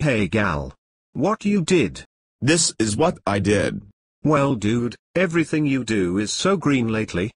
Hey gal. What you did? This is what I did. Well dude, everything you do is so green lately.